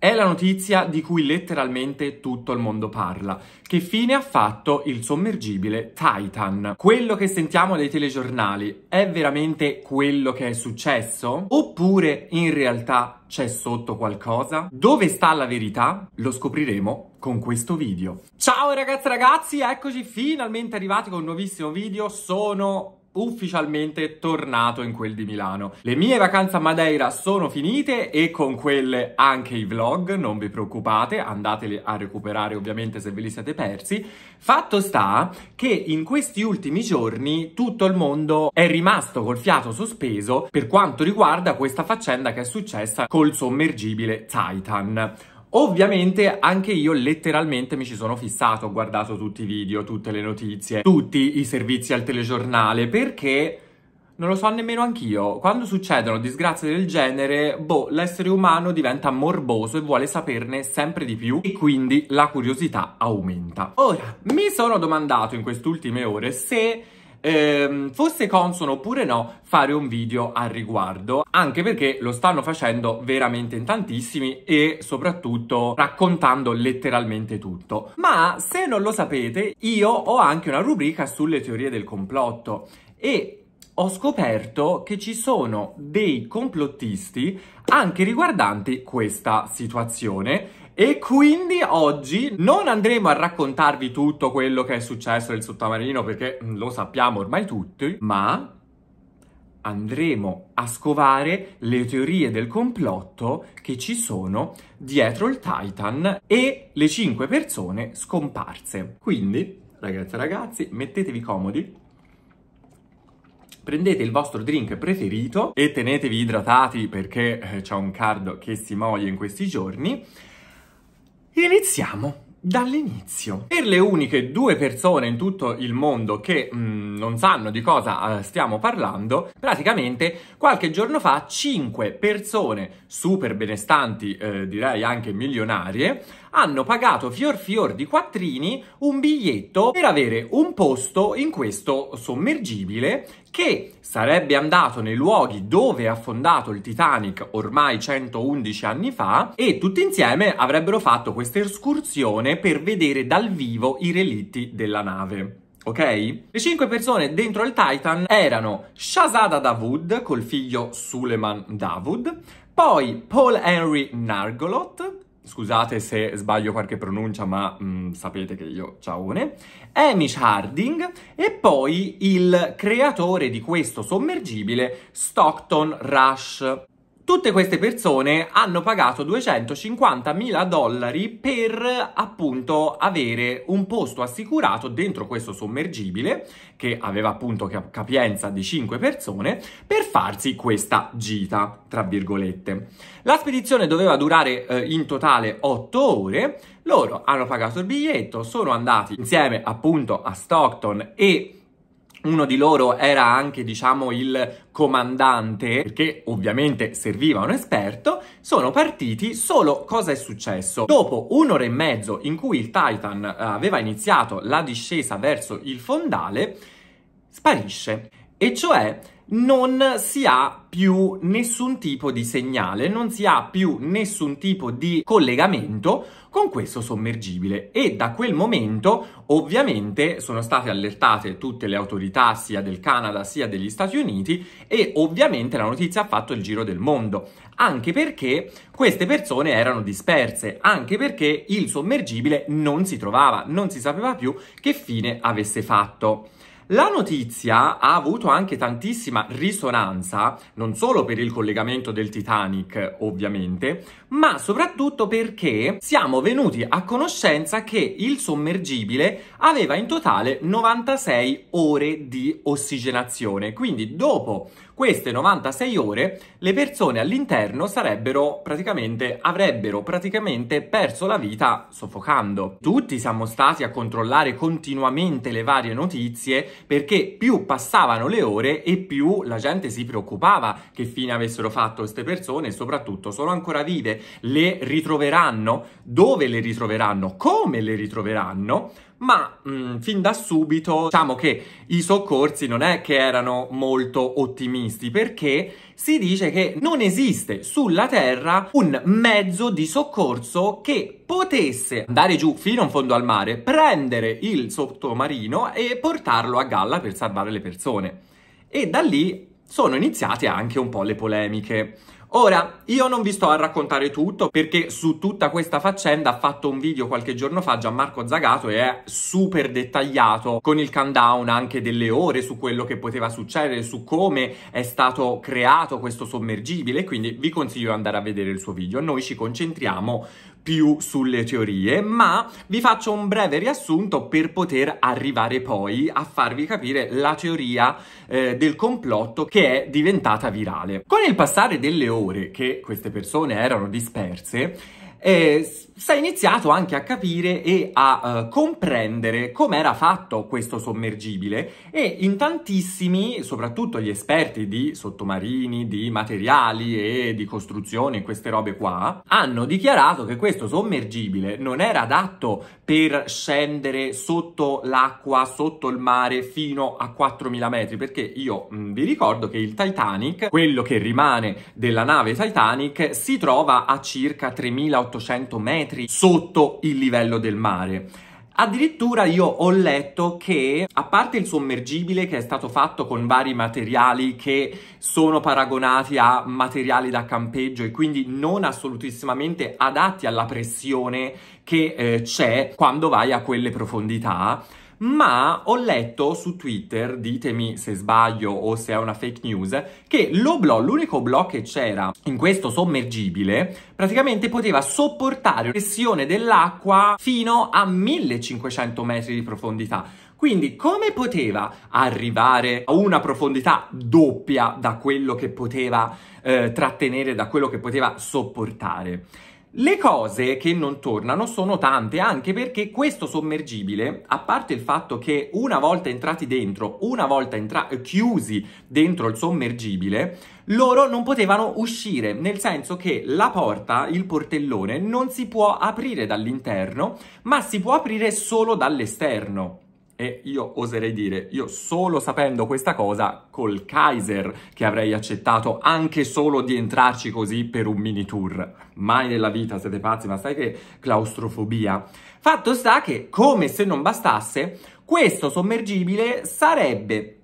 È la notizia di cui letteralmente tutto il mondo parla. Che fine ha fatto il sommergibile Titan? Quello che sentiamo dai telegiornali è veramente quello che è successo? Oppure in realtà c'è sotto qualcosa? Dove sta la verità? Lo scopriremo con questo video. Ciao ragazze ragazzi, eccoci finalmente arrivati con un nuovissimo video. Sono ufficialmente tornato in quel di Milano. Le mie vacanze a Madeira sono finite e con quelle anche i vlog, non vi preoccupate, andateli a recuperare ovviamente se ve li siete persi. Fatto sta che in questi ultimi giorni tutto il mondo è rimasto col fiato sospeso per quanto riguarda questa faccenda che è successa col sommergibile Titan. Ovviamente anche io letteralmente mi ci sono fissato, ho guardato tutti i video, tutte le notizie, tutti i servizi al telegiornale perché... Non lo so nemmeno anch'io. Quando succedono disgrazie del genere, boh, l'essere umano diventa morboso e vuole saperne sempre di più e quindi la curiosità aumenta. Ora, mi sono domandato in queste ultime ore se ehm, fosse consono oppure no fare un video al riguardo, anche perché lo stanno facendo veramente in tantissimi e soprattutto raccontando letteralmente tutto. Ma se non lo sapete, io ho anche una rubrica sulle teorie del complotto e ho scoperto che ci sono dei complottisti anche riguardanti questa situazione e quindi oggi non andremo a raccontarvi tutto quello che è successo nel sottomarino perché mm, lo sappiamo ormai tutti, ma andremo a scovare le teorie del complotto che ci sono dietro il Titan e le cinque persone scomparse. Quindi, ragazzi e ragazzi, mettetevi comodi, prendete il vostro drink preferito e tenetevi idratati perché eh, c'è un cardo che si muoie in questi giorni Iniziamo dall'inizio. Per le uniche due persone in tutto il mondo che mh, mm, non sanno di cosa uh, stiamo parlando, praticamente qualche giorno fa cinque persone super benestanti, eh, direi anche milionarie, hanno pagato fior fior di quattrini un biglietto per avere un posto in questo sommergibile che sarebbe andato nei luoghi dove è affondato il Titanic ormai 111 anni fa e tutti insieme avrebbero fatto questa escursione per vedere dal vivo i relitti della nave. Ok? Le cinque persone dentro il Titan erano Shazada Davud col figlio Suleiman Davud, poi Paul Henry Nargolot, scusate se sbaglio qualche pronuncia, ma mh, mm, sapete che io ciaone, Hamish Harding e poi il creatore di questo sommergibile Stockton Rush. Tutte queste persone hanno pagato 250.000 dollari per appunto avere un posto assicurato dentro questo sommergibile che aveva appunto capienza di 5 persone per farsi questa gita, tra virgolette. La spedizione doveva durare eh, in totale 8 ore, loro hanno pagato il biglietto, sono andati insieme appunto a Stockton e uno di loro era anche, diciamo, il comandante, perché ovviamente serviva un esperto, sono partiti solo cosa è successo. Dopo un'ora e mezzo in cui il Titan aveva iniziato la discesa verso il fondale, sparisce e cioè non si ha più nessun tipo di segnale, non si ha più nessun tipo di collegamento con questo sommergibile e da quel momento ovviamente sono state allertate tutte le autorità sia del Canada sia degli Stati Uniti e ovviamente la notizia ha fatto il giro del mondo, anche perché queste persone erano disperse, anche perché il sommergibile non si trovava, non si sapeva più che fine avesse fatto. La notizia ha avuto anche tantissima risonanza, non solo per il collegamento del Titanic, ovviamente, ma soprattutto perché siamo venuti a conoscenza che il sommergibile aveva in totale 96 ore di ossigenazione, quindi dopo queste 96 ore le persone all'interno sarebbero praticamente avrebbero praticamente perso la vita soffocando. Tutti siamo stati a controllare continuamente le varie notizie perché più passavano le ore e più la gente si preoccupava che fine avessero fatto queste persone e soprattutto sono ancora vive, le ritroveranno, dove le ritroveranno, come le ritroveranno, ma mh, mm, fin da subito diciamo che i soccorsi non è che erano molto ottimisti perché si dice che non esiste sulla Terra un mezzo di soccorso che potesse andare giù fino in fondo al mare, prendere il sottomarino e portarlo a galla per salvare le persone. E da lì sono iniziate anche un po' le polemiche. Ora, io non vi sto a raccontare tutto perché su tutta questa faccenda ha fatto un video qualche giorno fa Gianmarco Zagato e è super dettagliato con il countdown anche delle ore su quello che poteva succedere, su come è stato creato questo sommergibile, quindi vi consiglio di andare a vedere il suo video. Noi ci concentriamo più sulle teorie, ma vi faccio un breve riassunto per poter arrivare poi a farvi capire la teoria eh, del complotto che è diventata virale. Con il passare delle ore che queste persone erano disperse, eh, sei iniziato anche a capire e a uh, comprendere com'era fatto questo sommergibile e in tantissimi, soprattutto gli esperti di sottomarini, di materiali e di costruzione, queste robe qua, hanno dichiarato che questo sommergibile non era adatto per scendere sotto l'acqua, sotto il mare, fino a 4000 metri, perché io mh, mm, vi ricordo che il Titanic, quello che rimane della nave Titanic, si trova a circa 3800 metri metri sotto il livello del mare. Addirittura io ho letto che, a parte il sommergibile che è stato fatto con vari materiali che sono paragonati a materiali da campeggio e quindi non assolutissimamente adatti alla pressione che eh, c'è quando vai a quelle profondità ma ho letto su Twitter, ditemi se sbaglio o se è una fake news, che l'oblò, l'unico blò che c'era in questo sommergibile, praticamente poteva sopportare pressione dell'acqua fino a 1500 metri di profondità. Quindi come poteva arrivare a una profondità doppia da quello che poteva eh, trattenere, da quello che poteva sopportare? Le cose che non tornano sono tante, anche perché questo sommergibile, a parte il fatto che una volta entrati dentro, una volta entra- chiusi dentro il sommergibile, loro non potevano uscire, nel senso che la porta, il portellone, non si può aprire dall'interno, ma si può aprire solo dall'esterno e io oserei dire, io solo sapendo questa cosa, col Kaiser che avrei accettato anche solo di entrarci così per un mini tour. Mai nella vita, siete pazzi, ma sai che claustrofobia? Fatto sta che, come se non bastasse, questo sommergibile sarebbe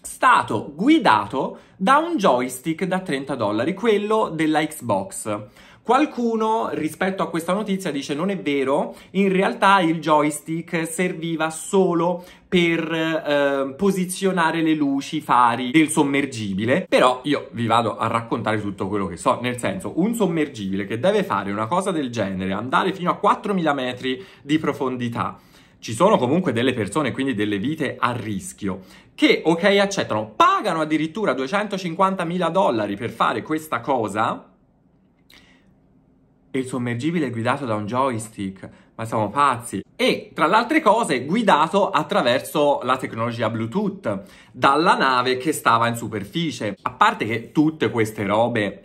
stato guidato da un joystick da 30 dollari, quello della Xbox. Qualcuno rispetto a questa notizia dice non è vero, in realtà il joystick serviva solo per eh, posizionare le luci, i fari del sommergibile, però io vi vado a raccontare tutto quello che so, nel senso un sommergibile che deve fare una cosa del genere, andare fino a 4.000 metri di profondità, ci sono comunque delle persone, quindi delle vite a rischio, che ok accettano, pagano addirittura 250 mila dollari per fare questa cosa, e il sommergibile è guidato da un joystick, ma siamo pazzi. E tra le altre cose guidato attraverso la tecnologia Bluetooth dalla nave che stava in superficie. A parte che tutte queste robe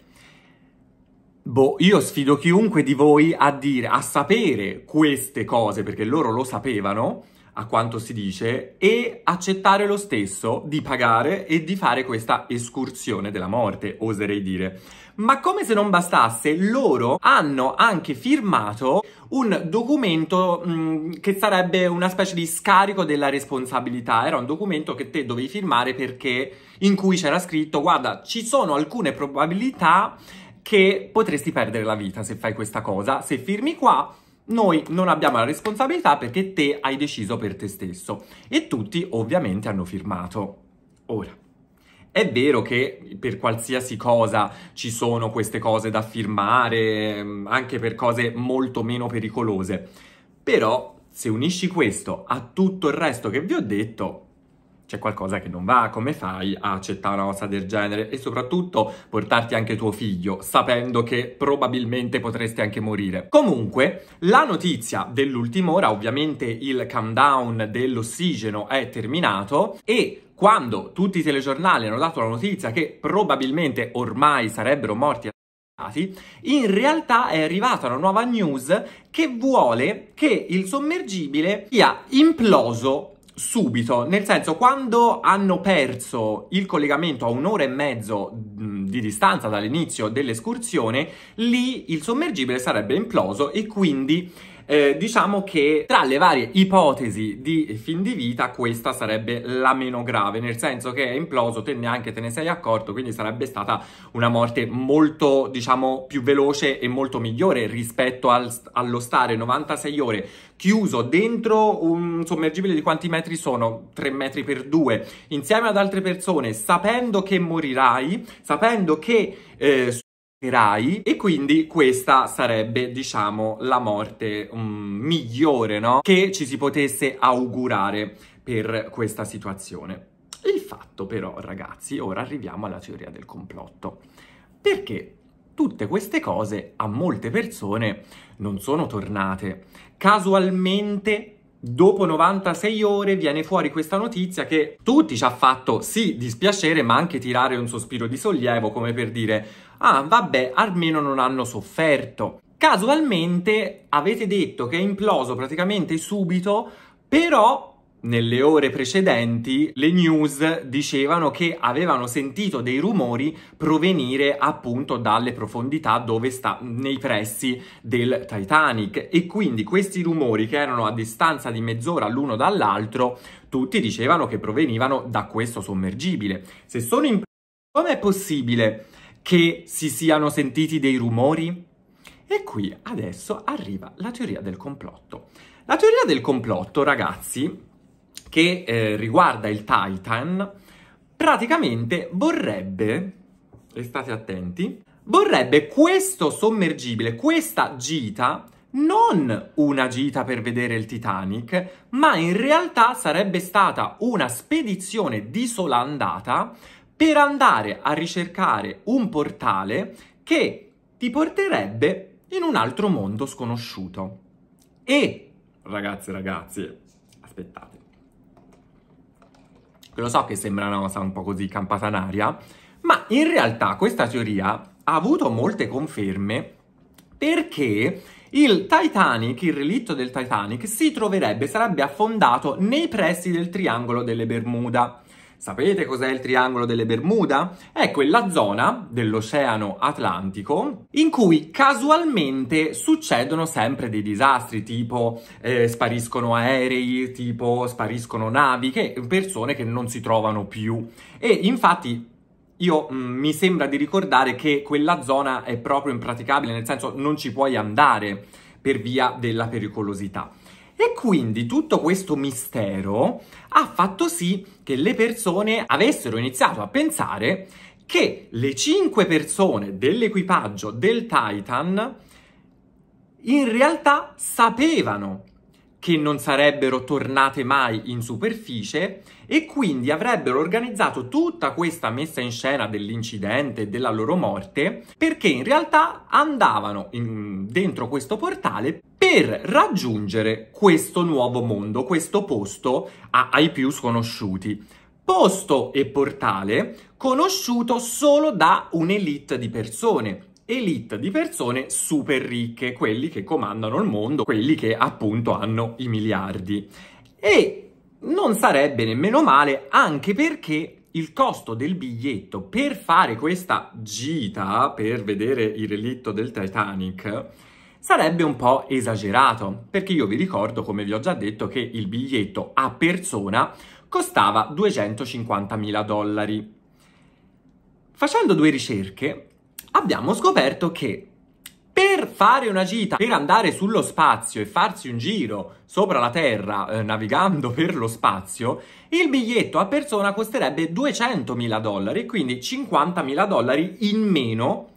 Boh, io sfido chiunque di voi a dire, a sapere queste cose, perché loro lo sapevano, a quanto si dice, e accettare lo stesso di pagare e di fare questa escursione della morte, oserei dire. Ma come se non bastasse, loro hanno anche firmato un documento mh, mm, che sarebbe una specie di scarico della responsabilità. Era un documento che te dovevi firmare perché in cui c'era scritto guarda, ci sono alcune probabilità che potresti perdere la vita se fai questa cosa. Se firmi qua, noi non abbiamo la responsabilità perché te hai deciso per te stesso. E tutti ovviamente hanno firmato. Ora è vero che per qualsiasi cosa ci sono queste cose da firmare, ehm, anche per cose molto meno pericolose, però se unisci questo a tutto il resto che vi ho detto, c'è qualcosa che non va, come fai a accettare una cosa del genere e soprattutto portarti anche tuo figlio sapendo che probabilmente potresti anche morire. Comunque, la notizia dell'ultima ora, ovviamente il countdown dell'ossigeno è terminato e quando tutti i telegiornali hanno dato la notizia che probabilmente ormai sarebbero morti in realtà è arrivata una nuova news che vuole che il sommergibile sia imploso subito, nel senso quando hanno perso il collegamento a un'ora e mezzo di distanza dall'inizio dell'escursione, lì il sommergibile sarebbe imploso e quindi eh, diciamo che tra le varie ipotesi di fin di vita questa sarebbe la meno grave, nel senso che è imploso, te neanche te ne sei accorto, quindi sarebbe stata una morte molto, diciamo, più veloce e molto migliore rispetto al, allo stare 96 ore chiuso dentro un sommergibile di quanti metri sono? 3 metri per 2, insieme ad altre persone, sapendo che morirai, sapendo che... Eh, Rai e quindi questa sarebbe diciamo la morte um, migliore no? che ci si potesse augurare per questa situazione. Il fatto però ragazzi, ora arriviamo alla teoria del complotto, perché tutte queste cose a molte persone non sono tornate, casualmente Dopo 96 ore viene fuori questa notizia che tutti ci ha fatto sì dispiacere ma anche tirare un sospiro di sollievo come per dire ah vabbè almeno non hanno sofferto. Casualmente avete detto che è imploso praticamente subito però nelle ore precedenti le news dicevano che avevano sentito dei rumori provenire appunto dalle profondità dove sta nei pressi del Titanic e quindi questi rumori che erano a distanza di mezz'ora l'uno dall'altro tutti dicevano che provenivano da questo sommergibile. Se sono in come è possibile che si siano sentiti dei rumori? E qui adesso arriva la teoria del complotto. La teoria del complotto, ragazzi, che eh, riguarda il Titan, praticamente vorrebbe, e state attenti, vorrebbe questo sommergibile, questa gita, non una gita per vedere il Titanic, ma in realtà sarebbe stata una spedizione di sola andata per andare a ricercare un portale che ti porterebbe in un altro mondo sconosciuto. E, ragazzi e ragazze, aspettate, lo so che sembra una cosa un po' così campata in aria, ma in realtà questa teoria ha avuto molte conferme perché il Titanic, il relitto del Titanic, si troverebbe, sarebbe affondato nei pressi del triangolo delle Bermuda. Sapete cos'è il triangolo delle Bermuda? Ecco, è quella zona dell'Oceano Atlantico in cui casualmente succedono sempre dei disastri, tipo eh, spariscono aerei, tipo spariscono navi, che persone che non si trovano più. E infatti io mh, mm, mi sembra di ricordare che quella zona è proprio impraticabile, nel senso non ci puoi andare per via della pericolosità. E quindi tutto questo mistero ha fatto sì che le persone avessero iniziato a pensare che le cinque persone dell'equipaggio del Titan in realtà sapevano che non sarebbero tornate mai in superficie e quindi avrebbero organizzato tutta questa messa in scena dell'incidente e della loro morte perché in realtà andavano in, dentro questo portale per raggiungere questo nuovo mondo, questo posto a, ai più sconosciuti. Posto e portale conosciuto solo da un'elite di persone, elite di persone super ricche, quelli che comandano il mondo, quelli che appunto hanno i miliardi. E non sarebbe nemmeno male anche perché il costo del biglietto per fare questa gita per vedere il relitto del Titanic sarebbe un po' esagerato, perché io vi ricordo, come vi ho già detto, che il biglietto a persona costava 250.000 dollari. Facendo due ricerche abbiamo scoperto che per fare una gita, per andare sullo spazio e farsi un giro sopra la Terra eh, navigando per lo spazio, il biglietto a persona costerebbe 200.000 dollari, quindi 50.000 dollari in meno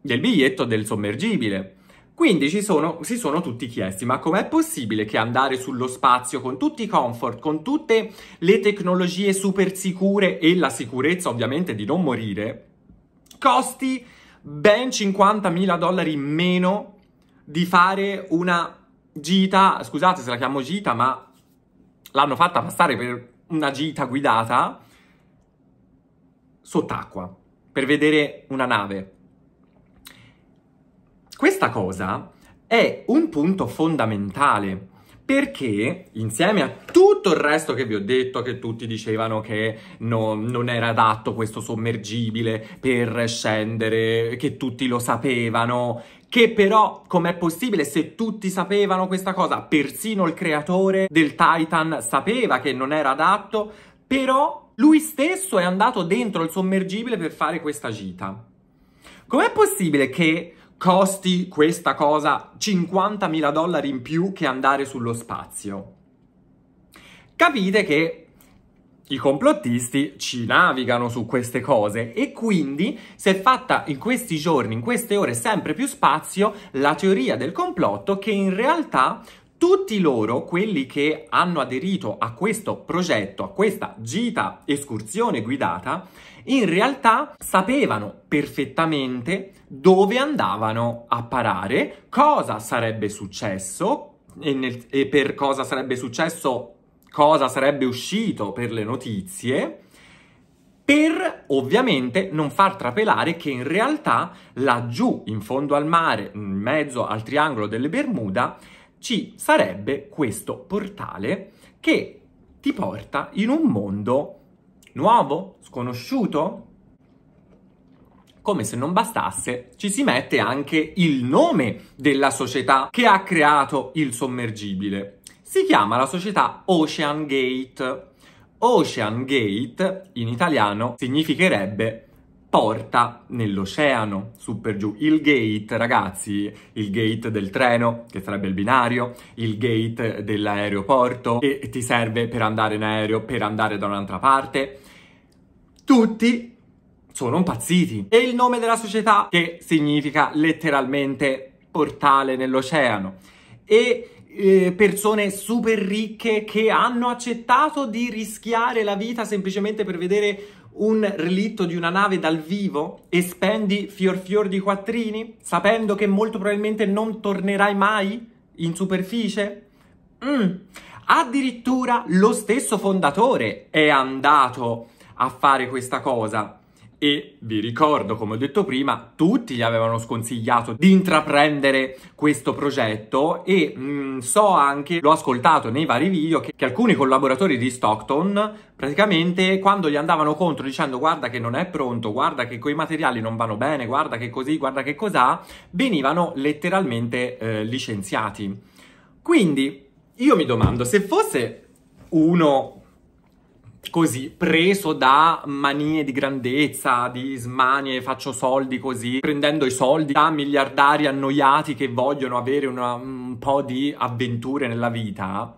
del biglietto del sommergibile. Quindi ci sono, si sono tutti chiesti, ma com'è possibile che andare sullo spazio con tutti i comfort, con tutte le tecnologie super sicure e la sicurezza ovviamente di non morire, costi ben 50.000 dollari in meno di fare una gita, scusate se la chiamo gita, ma l'hanno fatta passare per una gita guidata sott'acqua per vedere una nave. Questa cosa è un punto fondamentale perché insieme a tutti tutto il resto che vi ho detto, che tutti dicevano che no, non era adatto questo sommergibile per scendere, che tutti lo sapevano, che però com'è possibile se tutti sapevano questa cosa? Persino il creatore del Titan sapeva che non era adatto, però lui stesso è andato dentro il sommergibile per fare questa gita. Com'è possibile che costi questa cosa 50.000 dollari in più che andare sullo spazio? capite che i complottisti ci navigano su queste cose e quindi si è fatta in questi giorni, in queste ore, sempre più spazio la teoria del complotto che in realtà tutti loro, quelli che hanno aderito a questo progetto, a questa gita escursione guidata, in realtà sapevano perfettamente dove andavano a parare, cosa sarebbe successo e, nel, e per cosa sarebbe successo cosa sarebbe uscito per le notizie per ovviamente non far trapelare che in realtà laggiù in fondo al mare, in mezzo al triangolo delle Bermuda, ci sarebbe questo portale che ti porta in un mondo nuovo, sconosciuto. Come se non bastasse, ci si mette anche il nome della società che ha creato il sommergibile si chiama la società Ocean Gate. Ocean Gate in italiano significherebbe porta nell'oceano, su per giù. Il gate, ragazzi, il gate del treno, che sarebbe il binario, il gate dell'aeroporto, che ti serve per andare in aereo, per andare da un'altra parte. Tutti sono impazziti. E il nome della società, che significa letteralmente portale nell'oceano. E eh, persone super ricche che hanno accettato di rischiare la vita semplicemente per vedere un relitto di una nave dal vivo e spendi fior fior di quattrini sapendo che molto probabilmente non tornerai mai in superficie? Mm. Addirittura lo stesso fondatore è andato a fare questa cosa e vi ricordo, come ho detto prima, tutti gli avevano sconsigliato di intraprendere questo progetto e mh, mm, so anche, l'ho ascoltato nei vari video, che, che, alcuni collaboratori di Stockton praticamente quando gli andavano contro dicendo guarda che non è pronto, guarda che quei materiali non vanno bene, guarda che così, guarda che cos'ha, venivano letteralmente eh, licenziati. Quindi io mi domando se fosse uno così, preso da manie di grandezza, di smanie, faccio soldi così, prendendo i soldi da miliardari annoiati che vogliono avere una, un po' di avventure nella vita,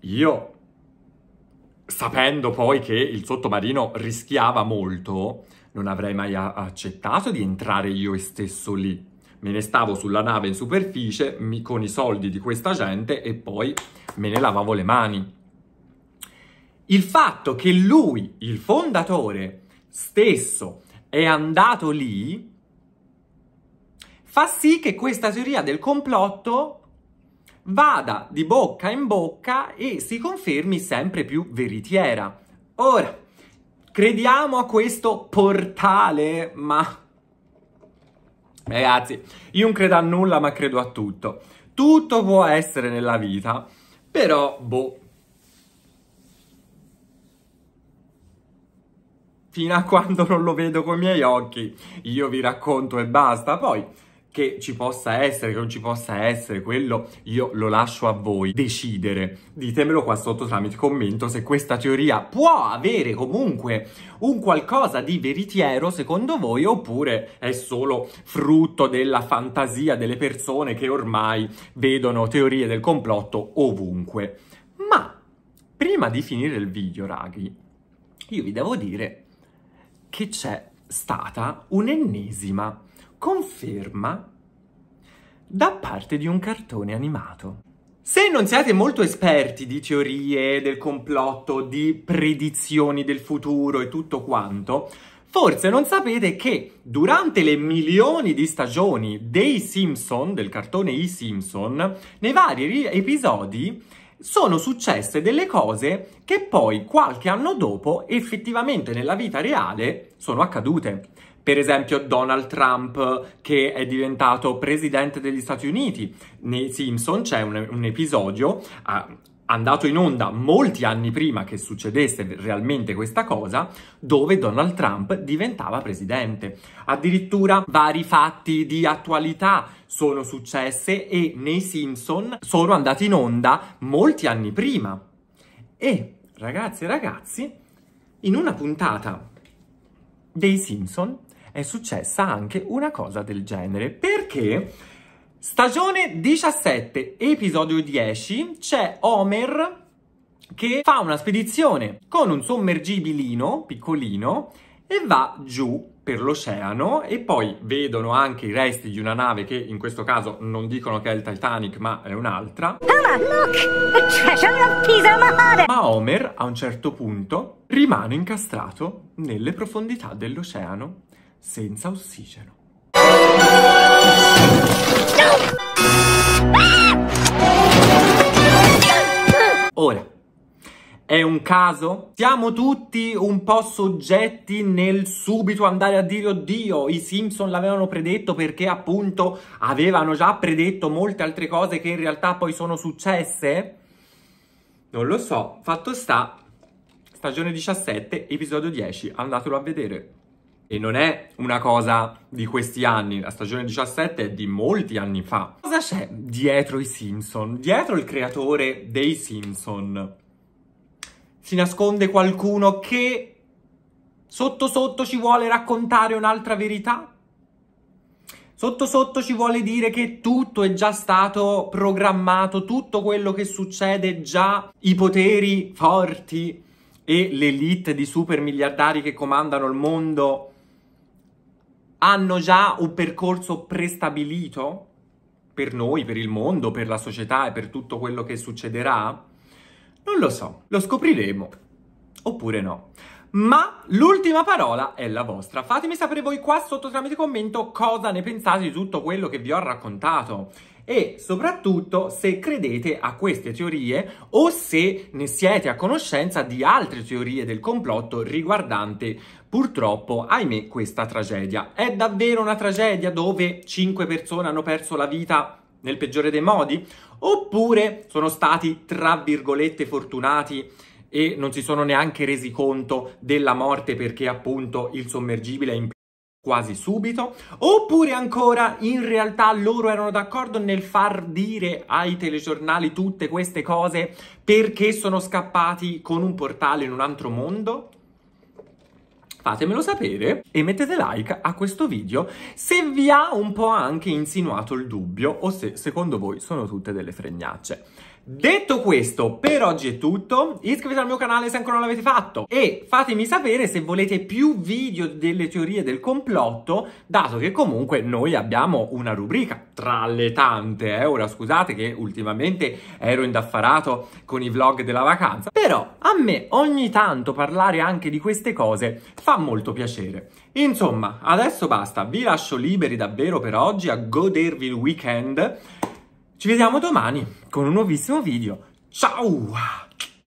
io, sapendo poi che il sottomarino rischiava molto, non avrei mai accettato di entrare io stesso lì. Me ne stavo sulla nave in superficie mi, con i soldi di questa gente e poi me ne lavavo le mani il fatto che lui, il fondatore stesso, è andato lì, fa sì che questa teoria del complotto vada di bocca in bocca e si confermi sempre più veritiera. Ora, crediamo a questo portale, ma... Ragazzi, eh, io non credo a nulla, ma credo a tutto. Tutto può essere nella vita, però, boh, fino a quando non lo vedo con i miei occhi, io vi racconto e basta. Poi che ci possa essere, che non ci possa essere, quello io lo lascio a voi decidere. Ditemelo qua sotto tramite commento se questa teoria può avere comunque un qualcosa di veritiero secondo voi oppure è solo frutto della fantasia delle persone che ormai vedono teorie del complotto ovunque. Ma prima di finire il video, raghi, io vi devo dire che c'è stata un'ennesima conferma da parte di un cartone animato. Se non siete molto esperti di teorie del complotto, di predizioni del futuro e tutto quanto, forse non sapete che durante le milioni di stagioni dei Simpson, del cartone I Simpson, nei vari episodi sono successe delle cose che poi qualche anno dopo effettivamente nella vita reale sono accadute. Per esempio Donald Trump che è diventato presidente degli Stati Uniti. Nei Simpson c'è un, un episodio, uh, andato in onda molti anni prima che succedesse realmente questa cosa, dove Donald Trump diventava presidente. Addirittura vari fatti di attualità sono successe e nei Simpson sono andati in onda molti anni prima. E ragazzi e ragazzi, in una puntata dei Simpson è successa anche una cosa del genere, perché Stagione 17, episodio 10, c'è Homer che fa una spedizione con un sommergibilino piccolino e va giù per l'oceano e poi vedono anche i resti di una nave che in questo caso non dicono che è il Titanic ma è un'altra. Ah, ma Homer a un certo punto rimane incastrato nelle profondità dell'oceano senza ossigeno. Ora, è un caso? Siamo tutti un po' soggetti nel subito andare a dire oddio, i Simpson l'avevano predetto perché appunto avevano già predetto molte altre cose che in realtà poi sono successe? Non lo so, fatto sta, stagione 17, episodio 10, andatelo a vedere. E non è una cosa di questi anni, la stagione 17 è di molti anni fa. Cosa c'è dietro i Simpson? Dietro il creatore dei Simpson si nasconde qualcuno che sotto sotto ci vuole raccontare un'altra verità? Sotto sotto ci vuole dire che tutto è già stato programmato, tutto quello che succede già i poteri forti e l'elite di super miliardari che comandano il mondo hanno già un percorso prestabilito per noi, per il mondo, per la società e per tutto quello che succederà? Non lo so, lo scopriremo oppure no. Ma l'ultima parola è la vostra. Fatemi sapere voi qua sotto tramite commento cosa ne pensate di tutto quello che vi ho raccontato e soprattutto se credete a queste teorie o se ne siete a conoscenza di altre teorie del complotto riguardante purtroppo, ahimè, questa tragedia. È davvero una tragedia dove cinque persone hanno perso la vita nel peggiore dei modi? Oppure sono stati, tra virgolette, fortunati e non si sono neanche resi conto della morte perché appunto il sommergibile è imploso? quasi subito, oppure ancora in realtà loro erano d'accordo nel far dire ai telegiornali tutte queste cose perché sono scappati con un portale in un altro mondo? Fatemelo sapere e mettete like a questo video se vi ha un po' anche insinuato il dubbio o se secondo voi sono tutte delle fregnacce. Detto questo, per oggi è tutto. Iscrivetevi al mio canale se ancora non l'avete fatto e fatemi sapere se volete più video delle teorie del complotto, dato che comunque noi abbiamo una rubrica tra le tante, eh? ora scusate che ultimamente ero indaffarato con i vlog della vacanza, però a me ogni tanto parlare anche di queste cose fa molto piacere. Insomma, adesso basta, vi lascio liberi davvero per oggi a godervi il weekend ci vediamo domani con un nuovissimo video. Ciao!